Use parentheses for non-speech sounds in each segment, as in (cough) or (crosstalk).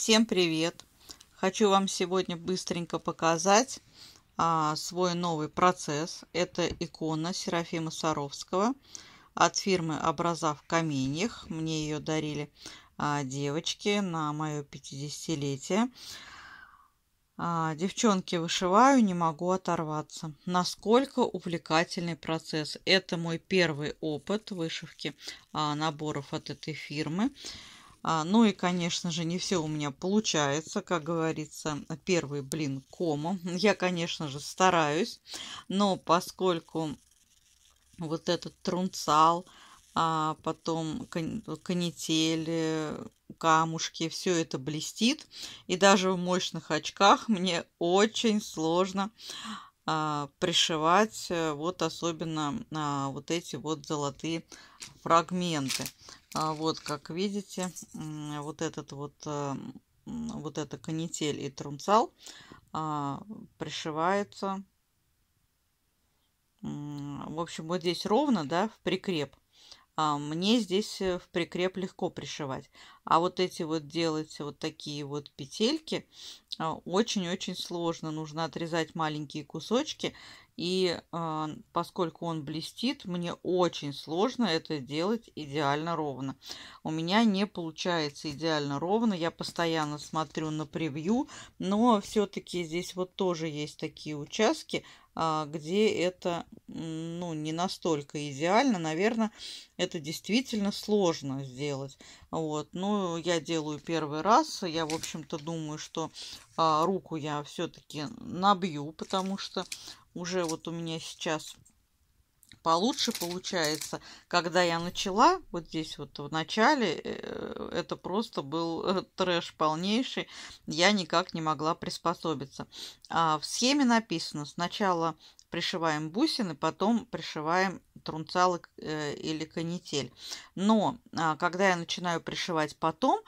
Всем привет! Хочу вам сегодня быстренько показать а, свой новый процесс. Это икона Серафима Саровского от фирмы «Образа в каменьях». Мне ее дарили а, девочки на мое 50-летие. А, девчонки, вышиваю, не могу оторваться. Насколько увлекательный процесс. Это мой первый опыт вышивки а, наборов от этой фирмы. А, ну и, конечно же, не все у меня получается, как говорится, первый блин кому. Я, конечно же, стараюсь, но поскольку вот этот трунцал, а потом канитель, камушки, все это блестит. И даже в мощных очках мне очень сложно а, пришивать э, вот особенно а, вот эти вот золотые фрагменты. А вот, как видите, вот этот вот, э, вот эта канитель и трунцал а, пришивается. В общем, вот здесь ровно, да, в прикреп. А мне здесь э, в прикреп легко пришивать. А вот эти вот делать вот такие вот петельки очень-очень сложно. Нужно отрезать маленькие кусочки и э, поскольку он блестит, мне очень сложно это делать идеально ровно. У меня не получается идеально ровно. Я постоянно смотрю на превью, но все-таки здесь вот тоже есть такие участки, э, где это ну, не настолько идеально. Наверное, это действительно сложно сделать. Вот. Ну, я делаю первый раз. Я, в общем-то, думаю, что э, руку я все-таки набью, потому что уже вот у меня сейчас получше получается. Когда я начала, вот здесь вот в начале, э, это просто был э, трэш полнейший, я никак не могла приспособиться. А в схеме написано, сначала пришиваем бусины, потом пришиваем трунцал э, или канитель. Но а, когда я начинаю пришивать потом,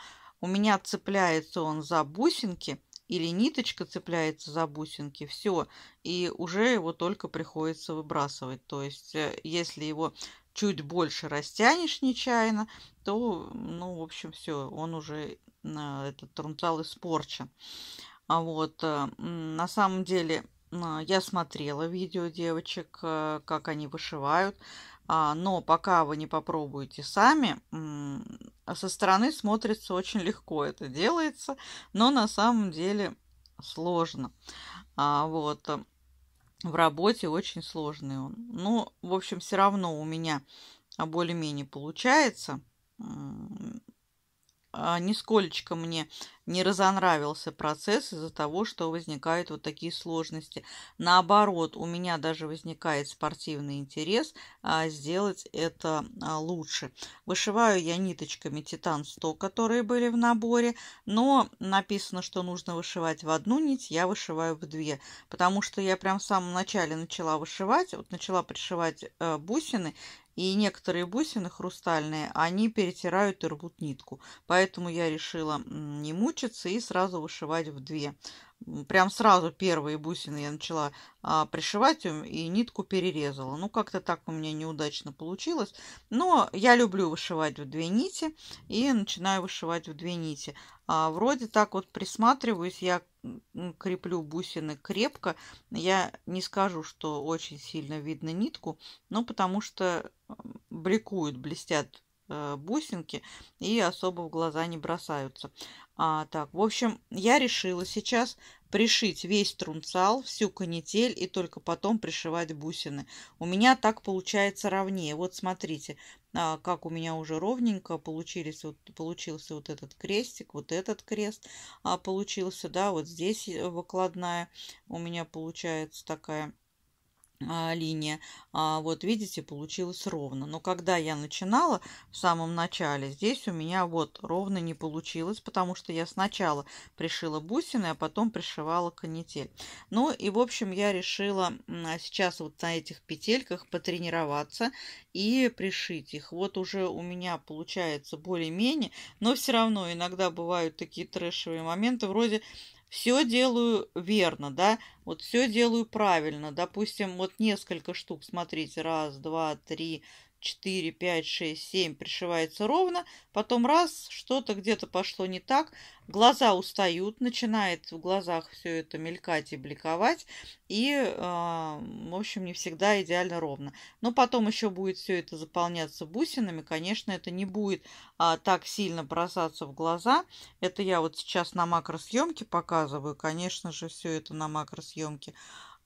у меня цепляется он за бусинки – или ниточка цепляется за бусинки, все, и уже его только приходится выбрасывать. То есть, э, если его чуть больше растянешь нечаянно, то, ну, в общем, все, он уже, э, этот трунтал испорчен. А вот, э, на самом деле, я смотрела видео девочек, как они вышивают, а, но пока вы не попробуете сами, а со стороны смотрится очень легко это делается, но на самом деле сложно. А, вот. Э, в работе очень сложный он. Ну, в общем, все равно у меня более-менее получается. А, нисколечко мне не разонравился процесс из-за того, что возникают вот такие сложности. Наоборот, у меня даже возникает спортивный интерес а, сделать это а, лучше. Вышиваю я ниточками Титан 100, которые были в наборе, но написано, что нужно вышивать в одну нить, я вышиваю в две, потому что я прям в самом начале начала вышивать, вот начала пришивать э, бусины, и некоторые бусины хрустальные, они перетирают и рвут нитку. Поэтому я решила не мучиться и сразу вышивать в две. Прям сразу первые бусины я начала а, пришивать и нитку перерезала. Ну, как-то так у меня неудачно получилось. Но я люблю вышивать в две нити и начинаю вышивать в две нити. А, вроде так вот присматриваюсь я креплю бусины крепко. Я не скажу, что очень сильно видно нитку, но потому что бликуют, блестят Э, бусинки и особо в глаза не бросаются. А, так, в общем, я решила сейчас пришить весь трунцал, всю канитель и только потом пришивать бусины. У меня так получается ровнее. Вот смотрите, а, как у меня уже ровненько получились, вот, получился вот этот крестик, вот этот крест а, получился, да, вот здесь э, выкладная у меня получается такая а, линия. А, вот видите, получилось ровно. Но когда я начинала в самом начале, здесь у меня вот ровно не получилось, потому что я сначала пришила бусины, а потом пришивала канитель. Ну и в общем я решила а сейчас вот на этих петельках потренироваться и пришить их. Вот уже у меня получается более-менее, но все равно иногда бывают такие трэшевые моменты вроде все делаю верно, да, вот все делаю правильно. Допустим, вот несколько штук, смотрите, раз, два, три, 4, 5, 6, 7 пришивается ровно, потом раз, что-то где-то пошло не так, глаза устают, начинает в глазах все это мелькать и бликовать, и, э, в общем, не всегда идеально ровно. Но потом еще будет все это заполняться бусинами, конечно, это не будет э, так сильно бросаться в глаза. Это я вот сейчас на макросъемке показываю, конечно же, все это на макросъемке э,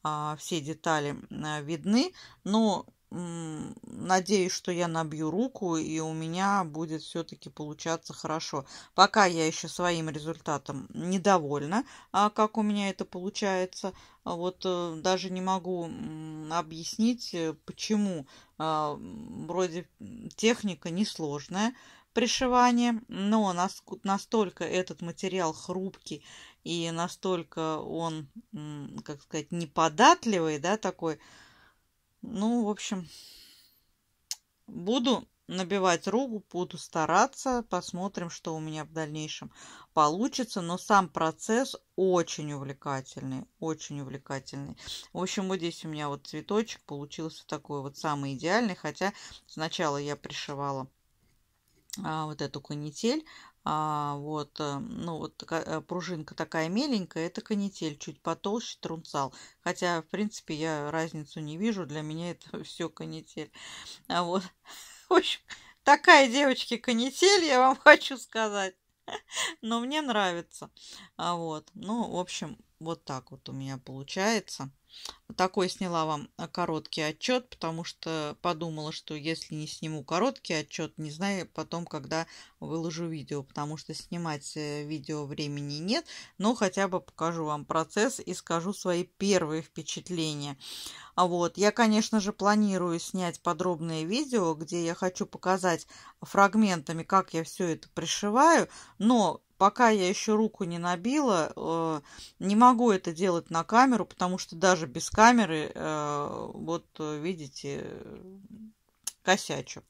а, все детали видны, но надеюсь, что я набью руку, и у меня будет все-таки получаться хорошо. Пока я еще своим результатом недовольна, а, как у меня это получается. Вот э, даже не могу объяснить, э, почему а, вроде техника несложная, пришивание, но настолько этот материал хрупкий и настолько он, как сказать, неподатливый, да, такой, ну, в общем, буду набивать руку, буду стараться, посмотрим, что у меня в дальнейшем получится. Но сам процесс очень увлекательный, очень увлекательный. В общем, вот здесь у меня вот цветочек получился такой вот самый идеальный, хотя сначала я пришивала а вот эту канитель. А, вот, э, ну, вот такая, э, пружинка такая меленькая, это канитель, чуть потолще трунцал. Хотя, в принципе, я разницу не вижу, для меня это (laughs) все канитель. А вот, (laughs) в общем, такая, девочки, канитель, я вам (laughs) хочу сказать. Но мне нравится. А вот, ну, в общем, вот так вот у меня получается. Такой сняла вам а, короткий отчет, потому что подумала, что если не сниму короткий отчет, не знаю потом, когда выложу видео, потому что снимать э, видео времени нет, но хотя бы покажу вам процесс и скажу свои первые впечатления. А Вот. Я, конечно же, планирую снять подробное видео, где я хочу показать фрагментами, как я все это пришиваю, но пока я еще руку не набила, э, не могу это делать на камеру, потому что даже даже без камеры, э, вот э, видите, э, косячу.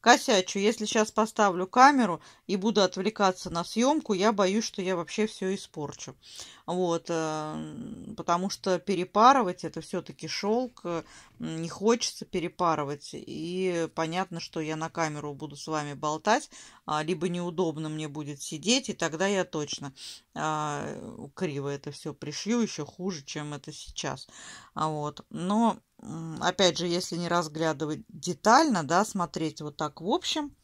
Косячу, если сейчас поставлю камеру и буду отвлекаться на съемку, я боюсь, что я вообще все испорчу. Вот, э, потому что перепарывать это все-таки шелк, э, не хочется перепарывать. И понятно, что я на камеру буду с вами болтать, а, либо неудобно мне будет сидеть, и тогда я точно а, криво это все пришью, еще хуже, чем это сейчас. А вот, но опять же, если не разглядывать детально, да, смотреть вот так в общем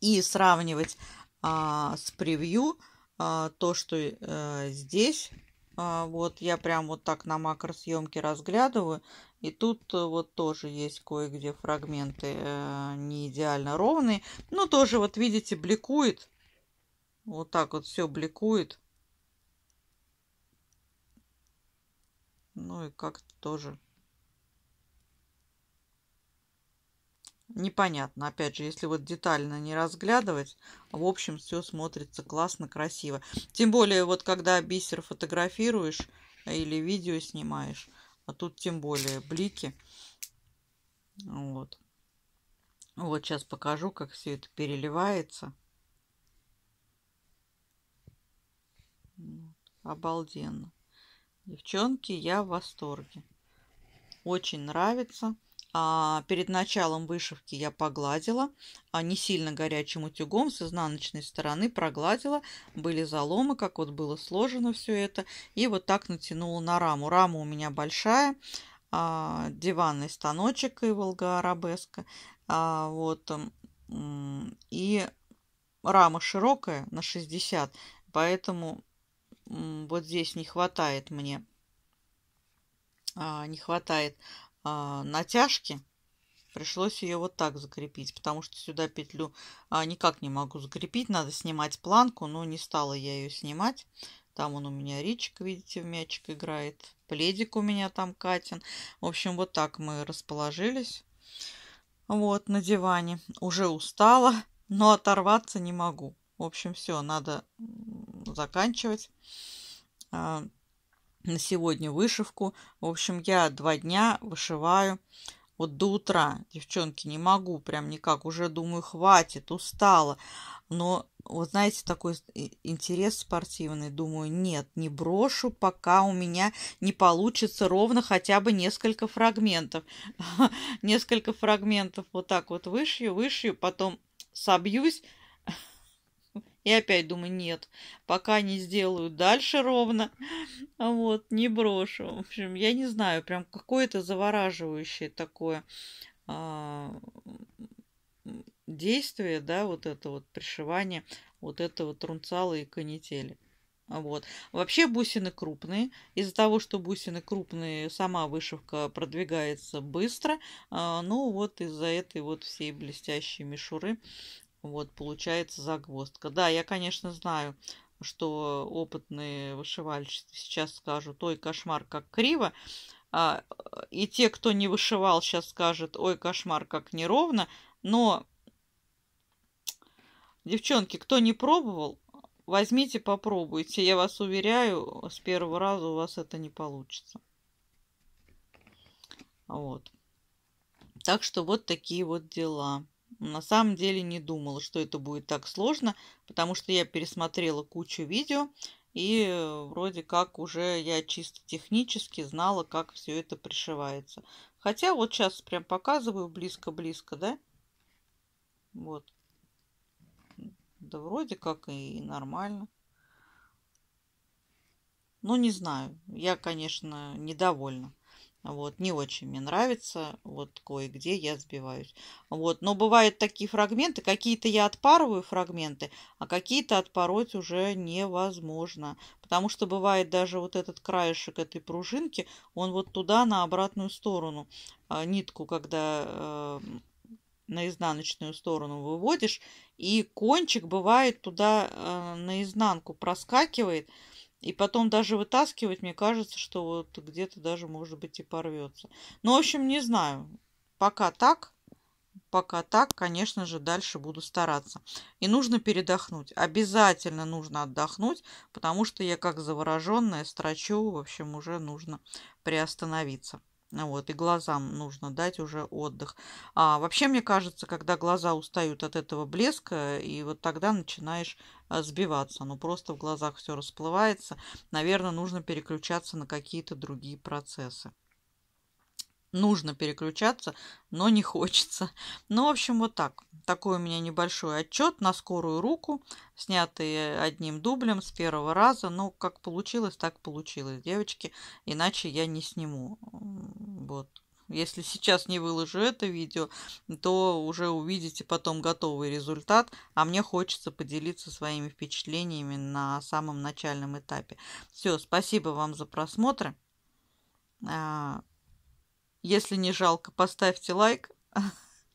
и сравнивать а, с превью а, то, что а, здесь. А, вот я прям вот так на макросъемке разглядываю. И тут э, вот тоже есть кое-где фрагменты э, не идеально ровные. Но ну, тоже вот видите, бликует. Вот так вот все бликует. Ну и как-то тоже непонятно. Опять же, если вот детально не разглядывать, в общем, все смотрится классно, красиво. Тем более, вот когда бисер фотографируешь или видео снимаешь, а тут тем более блики. Вот. Вот сейчас покажу, как все это переливается. Обалденно. Девчонки, я в восторге. Очень нравится. А перед началом вышивки я погладила, а не сильно горячим утюгом с изнаночной стороны прогладила. Были заломы, как вот было сложено все это. И вот так натянула на раму. Рама у меня большая, а, диванный станочек и Волга Арабеска. А, вот, и рама широкая на 60, поэтому вот здесь не хватает мне, а, не хватает а, натяжки, пришлось ее вот так закрепить, потому что сюда петлю а, никак не могу закрепить. Надо снимать планку, но не стала я ее снимать. Там он у меня речик, видите, в мячик играет. Пледик у меня там Катин. В общем, вот так мы расположились. Вот, на диване. Уже устала, (laughs) но оторваться не могу. В общем, все, надо заканчивать. А, на сегодня вышивку. В общем, я два дня вышиваю вот до утра. Девчонки, не могу прям никак. Уже думаю, хватит, устала. Но вот знаете, такой интерес спортивный. Думаю, нет, не брошу, пока у меня не получится ровно хотя бы несколько фрагментов. (laughs) Несколько фрагментов вот так вот вышью, вышью, потом собьюсь, и опять думаю, нет, пока не сделаю дальше ровно, (laughs) а вот, не брошу. В общем, я не знаю, прям какое-то завораживающее такое а, действие, да, вот это вот пришивание вот этого трунцала и канители. А вот. Вообще бусины крупные. Из-за того, что бусины крупные, сама вышивка продвигается быстро. А, ну вот из-за этой вот всей блестящей мишуры вот, получается загвоздка. Да, я, конечно, знаю, что опытные вышивальщицы сейчас скажут, ой, кошмар, как криво. А, и те, кто не вышивал, сейчас скажут, ой, кошмар, как неровно. Но, девчонки, кто не пробовал, возьмите, попробуйте. Я вас уверяю, с первого раза у вас это не получится. Вот. Так что вот такие вот дела. На самом деле не думала, что это будет так сложно, потому что я пересмотрела кучу видео, и э, вроде как уже я чисто технически знала, как все это пришивается. Хотя вот сейчас прям показываю близко-близко, да? Вот. Да вроде как и нормально. Ну, не знаю. Я, конечно, недовольна. Вот, не очень мне нравится. Вот кое-где я сбиваюсь. Вот, но бывают такие фрагменты. Какие-то я отпарываю фрагменты, а какие-то отпороть уже невозможно. Потому что бывает даже вот этот краешек этой пружинки, он вот туда, на обратную сторону. А, нитку, когда эм, на изнаночную сторону выводишь, и кончик бывает туда э, наизнанку проскакивает. И потом даже вытаскивать, мне кажется, что вот где-то даже, может быть, и порвется. Ну, в общем, не знаю. Пока так. Пока так, конечно же, дальше буду стараться. И нужно передохнуть. Обязательно нужно отдохнуть, потому что я как завороженная строчу. В общем, уже нужно приостановиться. Ну вот, и глазам нужно дать уже отдых. А вообще, мне кажется, когда глаза устают от этого блеска, и вот тогда начинаешь а, сбиваться. Ну, просто в глазах все расплывается. Наверное, нужно переключаться на какие-то другие процессы нужно переключаться, но не хочется. Ну, в общем, вот так такой у меня небольшой отчет на скорую руку, снятый одним дублем с первого раза. Ну, как получилось, так получилось, девочки. Иначе я не сниму. Вот. Если сейчас не выложу это видео, то уже увидите потом готовый результат. А мне хочется поделиться своими впечатлениями на самом начальном этапе. Все, спасибо вам за просмотр. А, если не жалко, поставьте лайк. (laughs)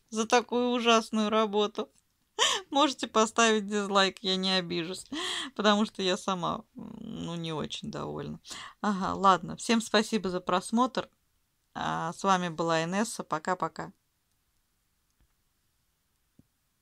за такую ужасную работу. (laughs) Можете поставить дизлайк, я не обижусь, (laughs) потому что я сама, ну, не очень довольна. Ага, ладно, всем спасибо за просмотр. А с вами была Инесса, пока-пока.